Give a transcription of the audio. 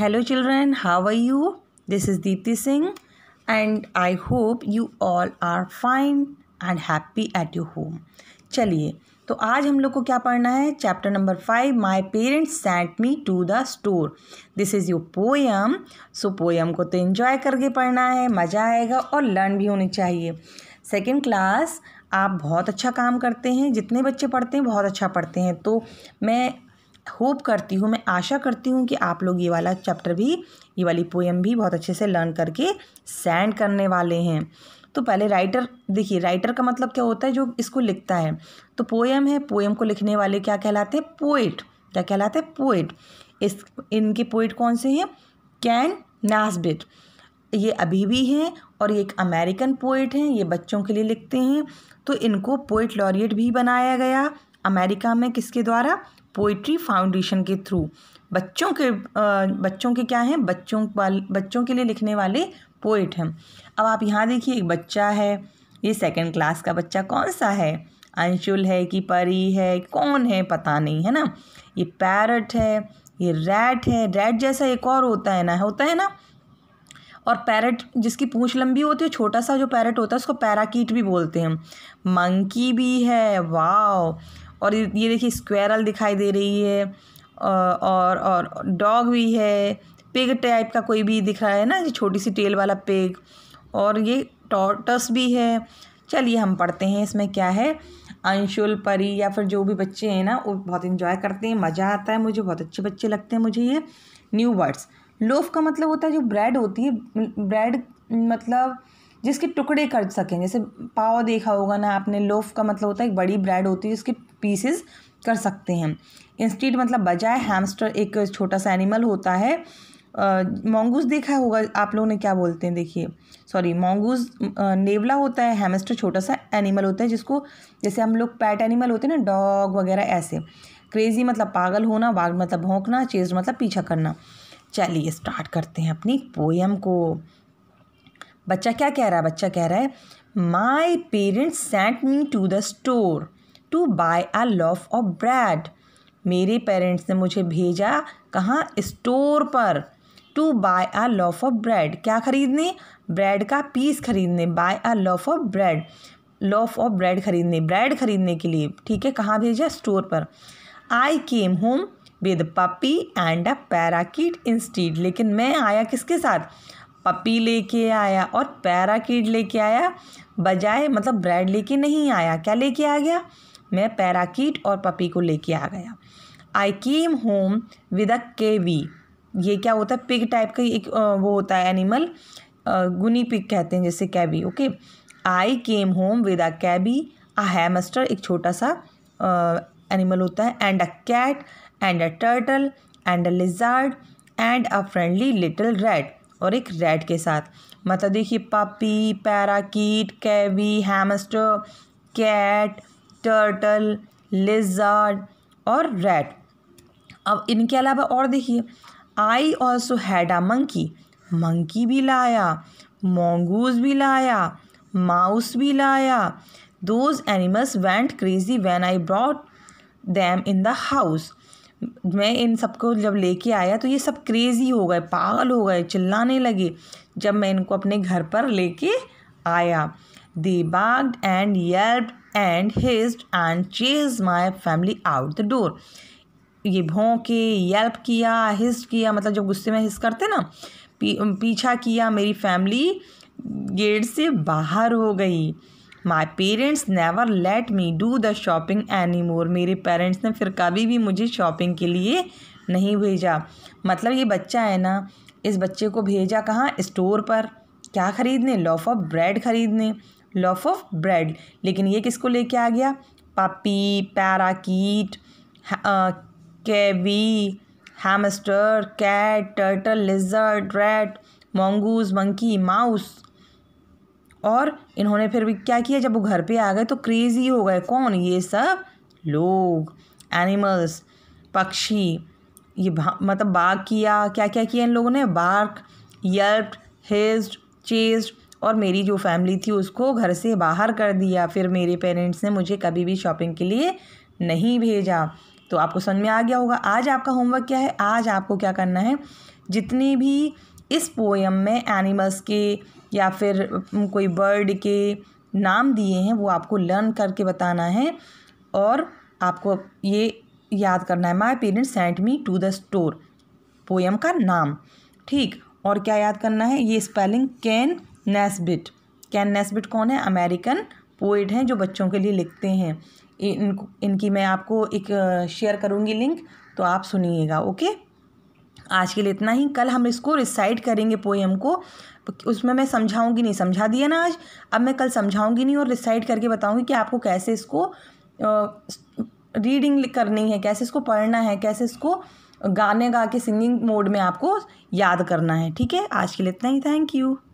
hello children how are you this is Deepti Singh and I hope you all are fine and happy at your home चलिए तो आज हम लोग को क्या पढ़ना है chapter number five my parents sent me to the store this is your poem so poem को तो इन्जॉय करके पढ़ना है मज़ा आएगा और लर्न भी होनी चाहिए सेकेंड क्लास आप बहुत अच्छा काम करते हैं जितने बच्चे पढ़ते हैं बहुत अच्छा पढ़ते हैं तो मैं होप करती हूँ मैं आशा करती हूँ कि आप लोग ये वाला चैप्टर भी ये वाली पोएम भी बहुत अच्छे से लर्न करके सेंड करने वाले हैं तो पहले राइटर देखिए राइटर का मतलब क्या होता है जो इसको लिखता है तो पोएम है पोएम को लिखने वाले क्या कहलाते हैं पोइट क्या कहलाते हैं पोइट इस इनके पोइट कौन से हैं कैन नासबिट ये अभी भी हैं और ये एक अमेरिकन पोइट हैं ये बच्चों के लिए लिखते हैं तो इनको पोइट लॉरिएट भी बनाया गया अमेरिका में किसके द्वारा पोइट्री फाउंडेशन के थ्रू बच्चों के बच्चों के क्या हैं बच्चों बच्चों के लिए लिखने वाले पोइट हैं अब आप यहाँ देखिए एक बच्चा है ये सेकंड क्लास का बच्चा कौन सा है अंशुल है कि परी है कौन है पता नहीं है ना ये पैरट है ये रैट है रैट जैसा एक और होता है ना होता है ना और पैरट जिसकी पूंछ लंबी होती है छोटा सा जो पैरट होता है उसको पैराकीट भी बोलते हैं मंकी भी है वाओ और ये देखिए स्क्वेरल दिखाई दे रही है और और डॉग भी है पिग टाइप का कोई भी दिख रहा है ना छोटी सी टेल वाला पिग और ये टॉर्टस भी है चलिए हम पढ़ते हैं इसमें क्या है अंशुल परी या फिर जो भी बच्चे हैं ना वो बहुत इन्जॉय करते हैं मज़ा आता है मुझे बहुत अच्छे बच्चे लगते हैं मुझे ये न्यू वर्ड्स लोफ का मतलब होता है जो ब्रेड होती है ब्रेड मतलब जिसके टुकड़े कर सकें जैसे पाव देखा होगा ना आपने लोफ का मतलब होता है एक बड़ी ब्रेड होती है जिसके पीसेस कर सकते हैं इंस्टीट मतलब बजाय हैमस्टर एक छोटा सा एनिमल होता है मोंगूस देखा होगा आप लोगों ने क्या बोलते हैं देखिए सॉरी मोंगूस नेवला होता है हैमस्टर छोटा सा एनिमल होता है जिसको जैसे हम लोग पैट एनिमल होते हैं ना डॉग वगैरह ऐसे क्रेज़ी मतलब पागल होना वाग मतलब भोंकना चेज मतलब पीछा करना चलिए स्टार्ट करते हैं अपनी पोएम को बच्चा क्या कह रहा है बच्चा कह रहा है my parents sent me to the store to buy a loaf of bread मेरे पेरेंट्स ने मुझे भेजा कहाँ स्टोर पर to buy a loaf of bread क्या खरीदने ब्रेड का पीस खरीदने buy a loaf of bread loaf of bread खरीदने ब्रेड खरीदने के लिए ठीक है कहाँ भेजा स्टोर पर I came home with puppy and a parakeet instead लेकिन मैं आया किसके साथ पपी लेके आया और पैराकिड लेके आया बजाय मतलब ब्रेड लेके नहीं आया क्या लेके आ गया मैं पैराकिट और पपी को लेके आ गया आई केम होम विद अ केवी ये क्या होता है पिग टाइप का एक वो होता है एनिमल गुनी पिग कहते हैं जैसे cavy okay I came home with a cavy a hamster एक छोटा सा एनिमल होता है and a cat and a turtle and a lizard and a friendly little rat और एक रेड के साथ मतलब देखिए puppy parakeet cavy hamster cat turtle lizard और रेड अब इनके अलावा और देखिए I also had a monkey monkey भी लाया मोंगूज भी लाया माउस भी लाया those animals went crazy when I brought them in the house मैं इन सबको जब लेके आया तो ये सब क्रेज़ी हो गए पागल हो गए चिल्लाने लगे जब मैं इनको अपने घर पर लेके आया दे बाग एंड यर्ब and hissed and chased my family out the door ये भोंके यल्प किया हिस्ट किया मतलब जब गुस्से में हिस्ट करते ना पी, पीछा किया मेरी फैमिली गेट से बाहर हो गई my parents never let me do the shopping any more मेरे पेरेंट्स ने फिर कभी भी मुझे शॉपिंग के लिए नहीं भेजा मतलब ये बच्चा है ना इस बच्चे को भेजा कहाँ स्टोर पर क्या ख़रीदने लॉफ ऑफ ब्रेड ख़रीदने लॉफ ऑफ ब्रेड लेकिन ये किसको लेके आ गया puppy parakeet cavy hamster cat turtle lizard rat mongoose monkey mouse और इन्होंने फिर भी क्या किया जब वो घर पे आ गए तो क्रेज़ी हो गए कौन ये सब लोग एनिमल्स पक्षी ये मतलब बाघ किया क्या क्या किया इन लोगों ने बार्क यल्प हिस्ड चेस्ड और मेरी जो फैमिली थी उसको घर से बाहर कर दिया फिर मेरे पेरेंट्स ने मुझे कभी भी शॉपिंग के लिए नहीं भेजा तो आपको समझ में आ गया होगा आज आपका होमवर्क क्या है आज आपको क्या करना है जितनी भी इस पोएम में एनिमल्स के या फिर कोई बर्ड के नाम दिए हैं वो आपको लर्न करके बताना है और आपको ये याद करना है my parents sent me to the store poem का नाम ठीक और क्या याद करना है ये spelling Ken Nesbitt Ken Nesbitt कौन है अमेरिकन पोइट हैं जो बच्चों के लिए लिखते हैं इन इनकी मैं आपको एक शेयर करूँगी लिंक तो आप सुनिएगा ओके आज के लिए इतना ही कल हम इसको रिसाइड करेंगे पोएम को उसमें मैं समझाऊंगी नहीं समझा दिया ना आज अब मैं कल समझाऊंगी नहीं और रिसाइड करके बताऊंगी कि आपको कैसे इसको रीडिंग करनी है कैसे इसको पढ़ना है कैसे इसको गाने गा के सिंगिंग मोड में आपको याद करना है ठीक है आज के लिए इतना ही थैंक यू